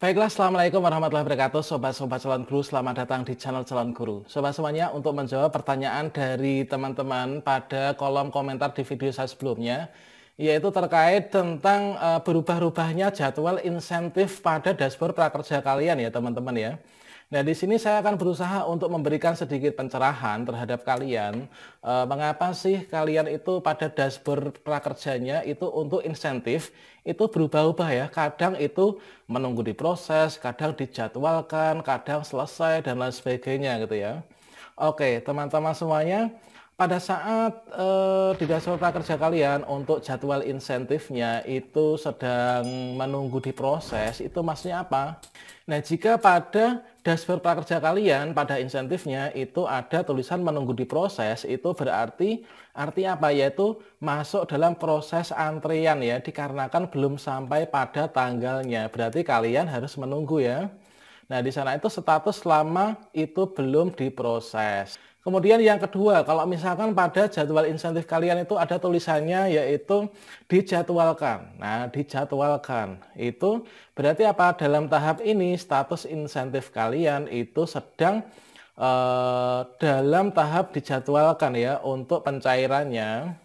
Baiklah, Assalamualaikum warahmatullahi wabarakatuh Sobat-sobat calon guru, selamat datang di channel calon guru Sobat semuanya, untuk menjawab pertanyaan dari teman-teman pada kolom komentar di video saya sebelumnya yaitu terkait tentang uh, berubah-ubahnya jadwal insentif pada dashboard prakerja kalian ya teman-teman ya Nah, di sini saya akan berusaha untuk memberikan sedikit pencerahan terhadap kalian. E, mengapa sih kalian itu pada dashboard prakerjanya itu untuk insentif itu berubah-ubah ya. Kadang itu menunggu diproses, kadang dijadwalkan, kadang selesai dan lain sebagainya gitu ya. Oke, teman-teman semuanya, pada saat uh, di dasar prakerja kalian untuk jadwal insentifnya itu sedang menunggu diproses, itu maksudnya apa? Nah, jika pada dasar prakerja kalian pada insentifnya itu ada tulisan menunggu diproses, itu berarti arti apa? Yaitu masuk dalam proses antrian ya, dikarenakan belum sampai pada tanggalnya. Berarti kalian harus menunggu ya. Nah, di sana itu status lama itu belum diproses. Kemudian yang kedua, kalau misalkan pada jadwal insentif kalian itu ada tulisannya yaitu dijadwalkan. Nah, dijadwalkan itu berarti apa? Dalam tahap ini status insentif kalian itu sedang eh, dalam tahap dijadwalkan ya untuk pencairannya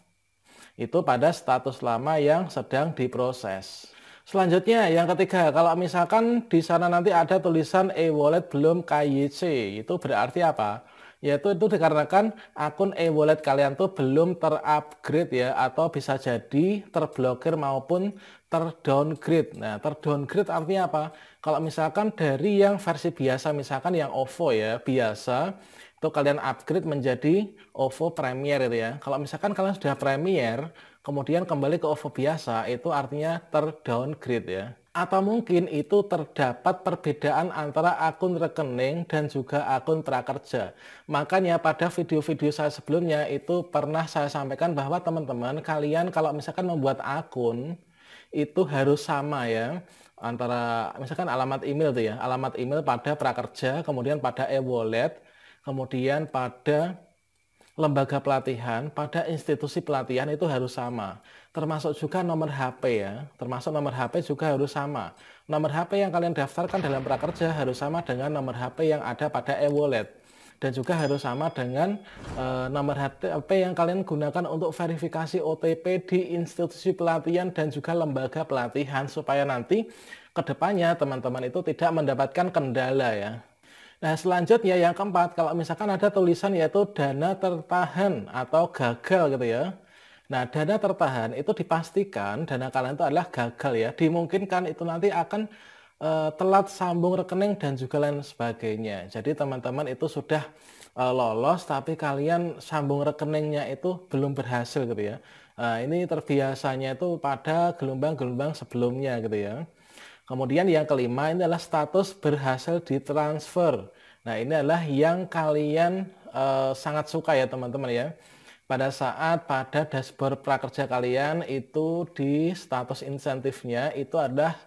itu pada status lama yang sedang diproses. Selanjutnya yang ketiga, kalau misalkan di sana nanti ada tulisan e-wallet belum KYC, itu berarti apa? yaitu itu dikarenakan akun e-wallet kalian tuh belum terupgrade ya atau bisa jadi terblokir maupun terdowngrade. Nah, terdowngrade artinya apa? Kalau misalkan dari yang versi biasa misalkan yang OVO ya, biasa itu kalian upgrade menjadi OVO Premier itu ya. Kalau misalkan kalian sudah Premier, kemudian kembali ke OVO biasa, itu artinya terdowngrade ya. Atau mungkin itu terdapat perbedaan antara akun rekening dan juga akun prakerja. Makanya pada video-video saya sebelumnya itu pernah saya sampaikan bahwa teman-teman kalian kalau misalkan membuat akun itu harus sama ya antara misalkan alamat email tuh ya, alamat email pada prakerja, kemudian pada e-wallet, kemudian pada lembaga pelatihan pada institusi pelatihan itu harus sama. Termasuk juga nomor HP ya. Termasuk nomor HP juga harus sama. Nomor HP yang kalian daftarkan dalam prakerja harus sama dengan nomor HP yang ada pada e-wallet. Dan juga harus sama dengan e, nomor HP yang kalian gunakan untuk verifikasi OTP di institusi pelatihan dan juga lembaga pelatihan supaya nanti kedepannya teman-teman itu tidak mendapatkan kendala ya Nah, selanjutnya yang keempat, kalau misalkan ada tulisan yaitu dana tertahan atau gagal gitu ya. Nah, dana tertahan itu dipastikan dana kalian itu adalah gagal ya. Dimungkinkan itu nanti akan e, telat sambung rekening dan juga lain sebagainya. Jadi teman-teman itu sudah e, lolos tapi kalian sambung rekeningnya itu belum berhasil gitu ya. Nah, ini terbiasanya itu pada gelombang-gelombang sebelumnya gitu ya. Kemudian yang kelima ini adalah status berhasil ditransfer. Nah ini adalah yang kalian e, sangat suka ya teman-teman ya. Pada saat pada dashboard prakerja kalian itu di status insentifnya itu ada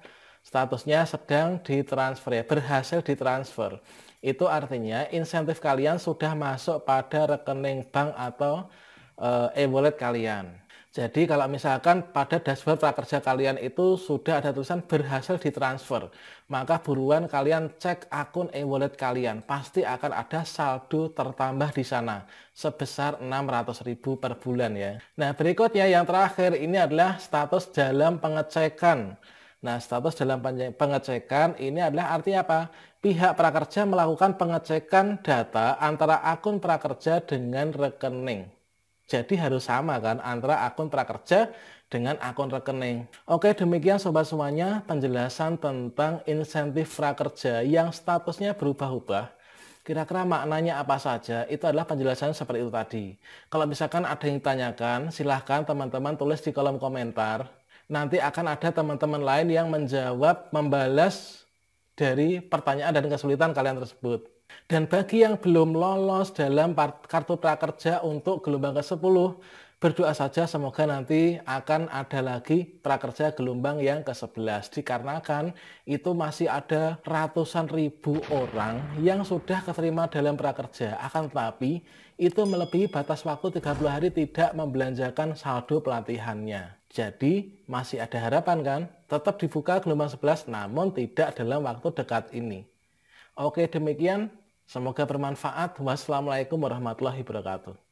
statusnya sedang ditransfer ya, berhasil ditransfer. Itu artinya insentif kalian sudah masuk pada rekening bank atau eh, e-wallet kalian. Jadi kalau misalkan pada dashboard prakerja kalian itu sudah ada tulisan berhasil ditransfer, maka buruan kalian cek akun e-wallet kalian. Pasti akan ada saldo tertambah di sana sebesar 600.000 per bulan ya. Nah, berikutnya yang terakhir ini adalah status dalam pengecekan. Nah, status dalam pengecekan ini adalah arti apa? Pihak prakerja melakukan pengecekan data antara akun prakerja dengan rekening. Jadi harus sama kan antara akun prakerja dengan akun rekening. Oke, demikian sobat semuanya penjelasan tentang insentif prakerja yang statusnya berubah-ubah. Kira-kira maknanya apa saja? Itu adalah penjelasan seperti itu tadi. Kalau misalkan ada yang ditanyakan, silahkan teman-teman tulis di kolom komentar. Nanti akan ada teman-teman lain yang menjawab, membalas dari pertanyaan dan kesulitan kalian tersebut. Dan bagi yang belum lolos dalam kartu prakerja untuk gelombang ke-10, berdoa saja semoga nanti akan ada lagi prakerja gelombang yang ke-11 dikarenakan itu masih ada ratusan ribu orang yang sudah keterima dalam prakerja. Akan tetapi itu melebihi batas waktu 30 hari tidak membelanjakan saldo pelatihannya. Jadi masih ada harapan kan? Tetap dibuka gelombang 11 namun tidak dalam waktu dekat ini. Oke, demikian. Semoga bermanfaat. Wassalamualaikum warahmatullahi wabarakatuh.